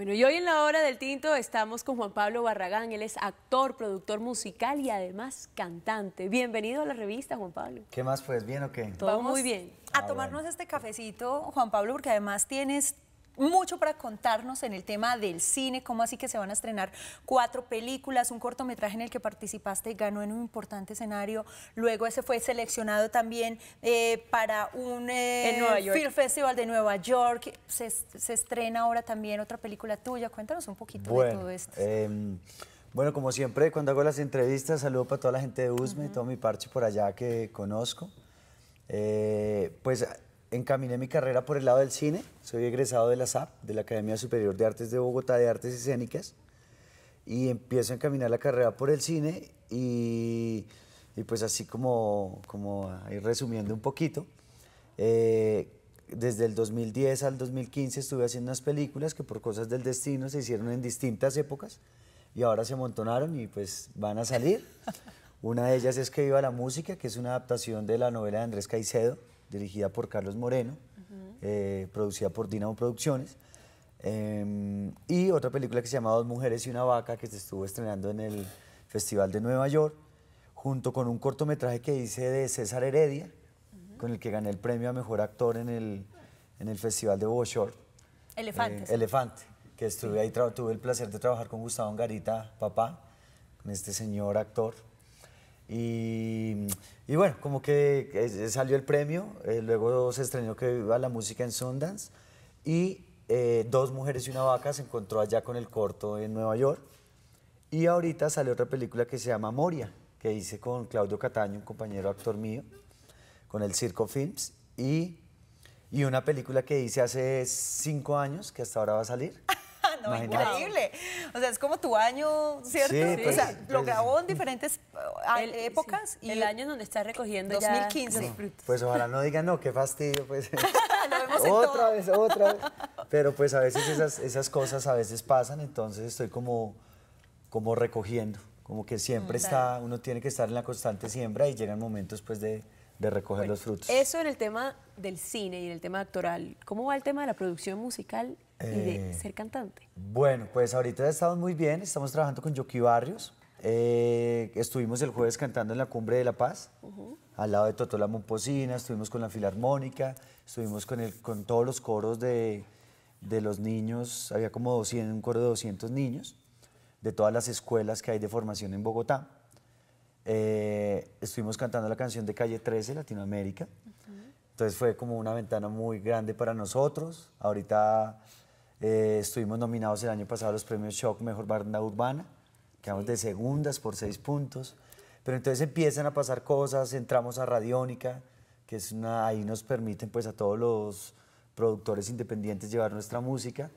Bueno, y hoy en la hora del tinto estamos con Juan Pablo Barragán. Él es actor, productor musical y además cantante. Bienvenido a la revista, Juan Pablo. ¿Qué más, pues? ¿Bien o qué? Todo muy bien. a tomarnos este cafecito, Juan Pablo, porque además tienes mucho para contarnos en el tema del cine, cómo así que se van a estrenar cuatro películas, un cortometraje en el que participaste ganó en un importante escenario, luego ese fue seleccionado también eh, para un eh, Film Festival de Nueva York, se, estrena ahora también otra película tuya, cuéntanos un poquito de todo esto. Em, bueno, como siempre, cuando hago las entrevistas, saludo para toda la gente de USME, y todo mi parche por allá que conozco. Eh, pues encaminé mi carrera por el lado del cine. Soy egresado de la SAP, de la Academia Superior de Artes de Bogotá de Artes Escénicas. Y empiezo a encaminar la carrera por el cine y, pues así como, como ir resumiendo un poquito, eh, desde el 2010 al 2015 estuve haciendo unas películas que por cosas del destino se hicieron en distintas épocas y ahora se amontonaron y pues van a salir. Una de ellas es que viva la música, que es una adaptación de la novela de Andrés Caicedo dirigida por Carlos Moreno, eh, producida por Dinamo Producciones. Em, y otra película que se llama Dos Mujeres y una Vaca, que se estuvo estrenando en el Festival de Nueva York, junto con un cortometraje que hice de César Heredia, con el que gané el premio a mejor actor en el, en el Festival de Short. Elefante. Eh, Elefante, que estuve ahí, tuve el placer de trabajar con Gustavo Angarita, papá, con este señor actor y, bueno, como que salió el premio, eh, luego se estrenó que viva la música en Sundance y eh, Dos mujeres y una vaca se encontró allá con el corto en Nueva York. Y ahorita sale otra película que se llama Moria, que hice con Claudio Cataño, un compañero actor mío, con el Circo Films. Y, y una película que hice hace cinco años, que hasta ahora va a salir, ¿no? Increíble. O sea, es como tu año, ¿cierto? o pues, sea, lo pues, grabó en diferentes ah, épocas. y el año en donde está recogiendo 2015. Pues ojalá no digan, no, qué fastidio, pues. otra vez, otra vez. Pero pues a veces esas, cosas a veces pasan, entonces estoy como, como recogiendo. Como que siempre mm, está, uno tiene que estar en la constante siembra y llegan momentos pues de, recoger los frutos. Eso en el tema del cine y en el tema actoral. ¿Cómo va el tema de la producción musical y de eh, ser cantante? Bueno, pues ahorita estamos muy bien, estamos trabajando con Yoki Barrios. Eh, estuvimos el jueves cantando en la Cumbre de la Paz, al lado de Totola Momposina, estuvimos con la Filarmónica, estuvimos con, todos los coros de, los niños, había como 200, un coro de 200 niños, de todas las escuelas que hay de formación en Bogotá. Eh, estuvimos cantando la canción de Calle 13, Latinoamérica. Entonces fue como una ventana muy grande para nosotros. Ahorita eh, estuvimos nominados el año pasado a los premios Shock Mejor Banda Urbana, quedamos de segundas por seis puntos, pero entonces empiezan a pasar cosas, entramos a Radiónica, que es una, ahí nos permiten pues a todos los productores independientes llevar nuestra música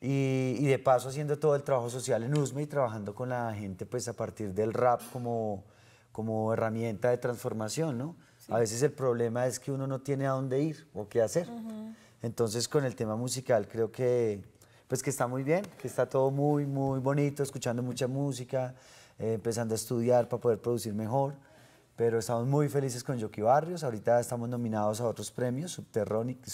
y, de paso haciendo todo el trabajo social en USME y trabajando con la gente pues a partir del rap como, como herramienta de transformación, ¿no? A veces el problema es que uno no tiene a dónde ir o qué hacer. Entonces con el tema musical creo que pues que está muy bien, que está todo muy, muy bonito, escuchando mucha música, eh, empezando a estudiar para poder producir mejor. Pero estamos muy felices con Yoki Barrios. Ahorita estamos nominados a otros premios, Subterránica,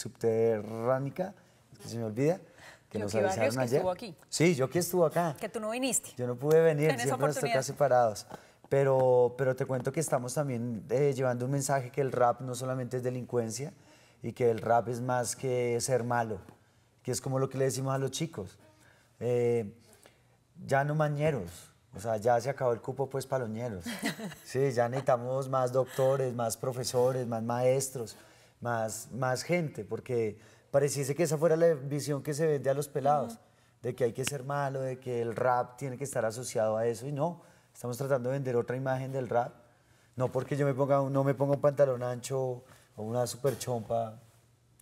que se me olvida, que Yoki nos avisaron ayer. Que estuvo aquí. Sí, Yoki estuvo acá. Que tú no viniste. Yo no pude venir, siempre nos toca separados. Pero, pero te cuento que estamos también eh, llevando un mensaje que el rap no solamente es delincuencia, y que el rap es más que ser malo, que es como lo que le decimos a los chicos. Eh, ya no mañeros, o sea, ya se acabó el cupo pues paloñeros. Sí, ya necesitamos más doctores, más profesores, más maestros, más, más gente, porque pareciese que esa fuera la visión que se vende a los pelados, de que hay que ser malo, de que el rap tiene que estar asociado a eso, y no, estamos tratando de vender otra imagen del rap. No porque yo me ponga, no me ponga un pantalón ancho o una super chompa,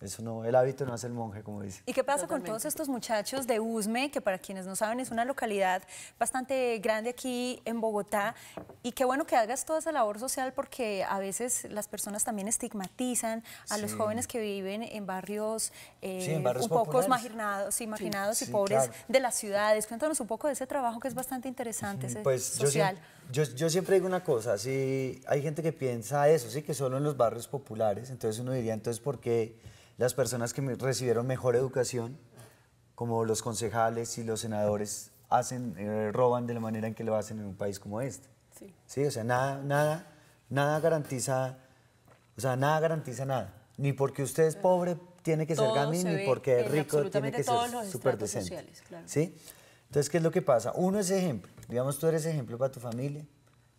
eso no, el hábito no hace el monje, como dice. ¿Y qué pasa con todos estos muchachos de Usme, que para quienes no saben es una localidad bastante grande aquí en Bogotá? Y qué bueno que hagas toda esa labor social porque a veces las personas también estigmatizan a los jóvenes que viven en barrios, eh, un poco marginados, imaginados y pobres de las ciudades. Cuéntanos un poco de ese trabajo que es bastante interesante, ese pues social. Yo, yo, siempre digo una cosa, si hay gente que piensa eso, sí, que solo en los barrios populares, entonces uno diría, entonces, ¿por qué las personas que recibieron mejor educación, como los concejales y los senadores, hacen, eh, roban de la manera en que lo hacen en un país como este? Sí. Sí, o sea, nada, nada, nada garantiza, o sea, nada garantiza nada. Ni porque usted es pobre tiene que ser gamin, ni porque es rico tiene que ser súper decente. ¿Sí? Entonces, ¿qué es lo que pasa? Uno es ejemplo. Digamos, tú eres ejemplo para tu familia,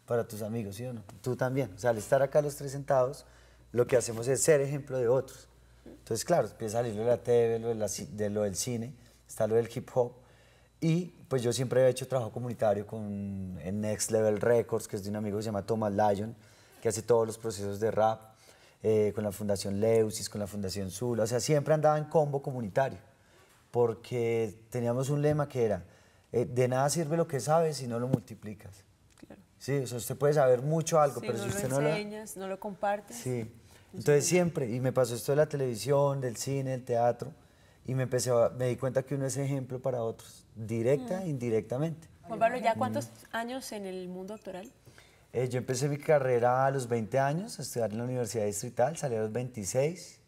para tus amigos, ¿sí o no? Tú también. O sea, al estar acá los tres sentados, lo que hacemos es ser ejemplo de otros. Entonces, claro, empieza a salir lo de la TV, lo, de lo del cine, está lo del hip hop. Y pues yo siempre he hecho trabajo comunitario con Next Level Records, que es de un amigo que se llama Thomas Lyon, que hace todos los procesos de rap, eh, con la Fundación Leusis, con la Fundación Zula. O sea, siempre andaba en combo comunitario, porque teníamos un lema que era eh, de nada sirve lo que sabes si no lo multiplicas. Claro. Sí, usted puede saber mucho algo, pero si usted lo enseñas, no lo... no lo compartes. Sí. Entonces siempre, y me pasó esto de la televisión, del cine, del teatro, y me, empecé me di cuenta que uno es ejemplo para otros, directa e indirectamente. Juan Pablo, ¿ya mm. cuántos años en el mundo doctoral? Eh, yo empecé mi carrera a los 20 años, a estudiar en la Universidad Distrital, salí a los 26,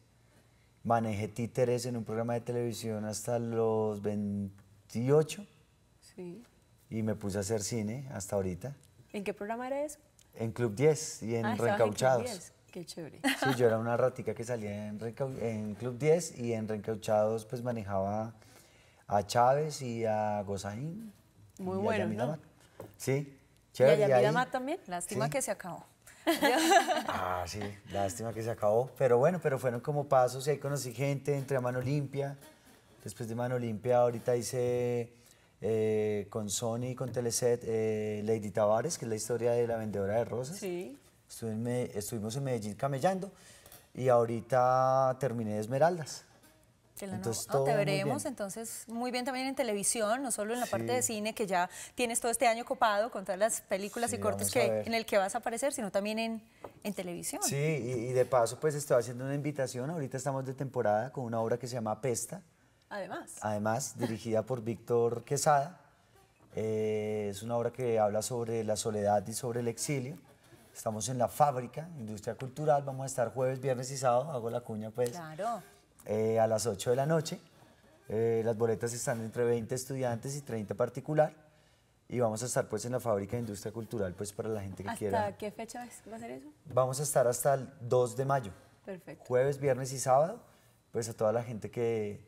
manejé títeres en un programa de televisión hasta los 28 y me puse a hacer cine hasta ahorita. ¿En qué programa era eso? En Club 10 y en ah, Reencauchados. En Club 10. Qué chévere. Sí, yo era una ratica que salía en, Club 10 y en Reencauchados pues manejaba a Chávez y a Gozaín. Muy y bueno, Sí, chévere. ¿Y a Yamil también? Lástima que se acabó. ah, sí, lástima que se acabó. Pero bueno, pero fueron como pasos y ahí conocí gente, entré a Mano Limpia. Después de Mano Limpia ahorita hice eh, con Sony, con Teleset, eh, Lady Tavares, que es la historia de la vendedora de rosas. Sí. estuvimos en Medellín camellando y ahorita terminé de Esmeraldas. Te, entonces, te veremos entonces muy bien también en televisión, no solo en la parte de cine, que ya tienes todo este año copado con todas las películas y cortes que, en el que vas a aparecer, sino también en, televisión. Sí, y, y, de paso pues estoy haciendo una invitación, ahorita estamos de temporada con una obra que se llama Pesta, Además. Además, dirigida por Víctor Quesada. Eh, es una obra que habla sobre la soledad y sobre el exilio. Estamos en la fábrica, industria cultural. Vamos a estar jueves, viernes y sábado. Hago la cuña, pues. Claro. Eh, a las 8 de la noche. Eh, las boletas están entre 20 estudiantes y 30 particular. Y vamos a estar pues en la fábrica de industria cultural pues para la gente que quiera. ¿Hasta qué fecha va a ser eso? Vamos a estar hasta el 2 de mayo. Perfecto. Jueves, viernes y sábado. Pues a toda la gente que,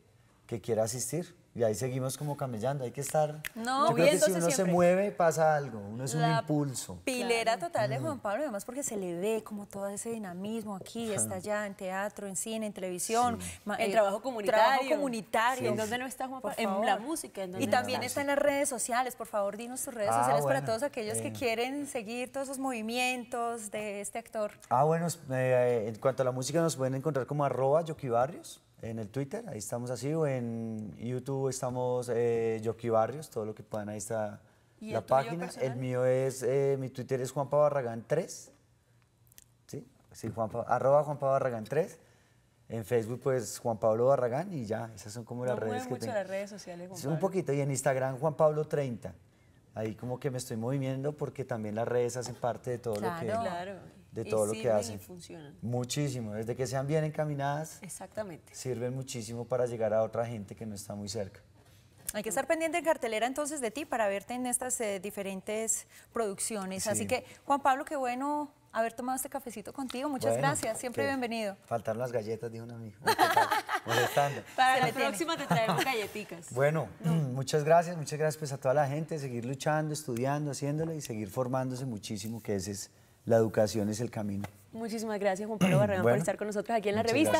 que quiera asistir. Y ahí seguimos como camellando, hay que estar... No, yo creo que si uno se mueve pasa algo, uno es un impulso. pilera total de Juan Pablo, además porque se le ve como todo ese dinamismo aquí, está allá en teatro, en cine, en televisión. en El, eh, trabajo comunitario. Trabajo comunitario. ¿En dónde no está Juan Pablo? En la música. ¿en y también está, en las redes sociales, por favor, dinos tus redes ah, sociales para todos aquellos que eh. quieren seguir todos esos movimientos de este actor. Ah, bueno, eh, en cuanto a la música nos pueden encontrar como arroba Barrios, en el Twitter, ahí estamos así, o en YouTube estamos eh, Barrios, todo lo que puedan, ahí está la página. El mío es, eh, mi Twitter es Pablo Barragán 3, ¿sí? sí Juanpa, arroba Barragán 3. En Facebook, pues Juan Pablo Barragán y ya, esas son como las redes que mucho las redes sociales, Juan Un poquito, y en Instagram Juan Pablo 30. Ahí como que me estoy moviendo porque también las redes hacen parte de todo lo que... Claro, claro de todo y lo que hacen. Muchísimo, desde que sean bien encaminadas. Exactamente. Sirven muchísimo para llegar a otra gente que no está muy cerca. Hay que estar pendiente en cartelera entonces de ti para verte en estas eh, diferentes producciones. Así que, Juan Pablo, qué bueno haber tomado este cafecito contigo. Muchas gracias, siempre bienvenido. Faltaron las galletas, dijo un amigo. Para la próxima te traemos galletitas. Bueno, muchas gracias, muchas gracias pues, a toda la gente, seguir luchando, estudiando, haciéndolo y seguir formándose muchísimo, que ese es la educación es el camino. Muchísimas gracias, Juan Pablo Barragán, por estar con nosotros aquí en la revista.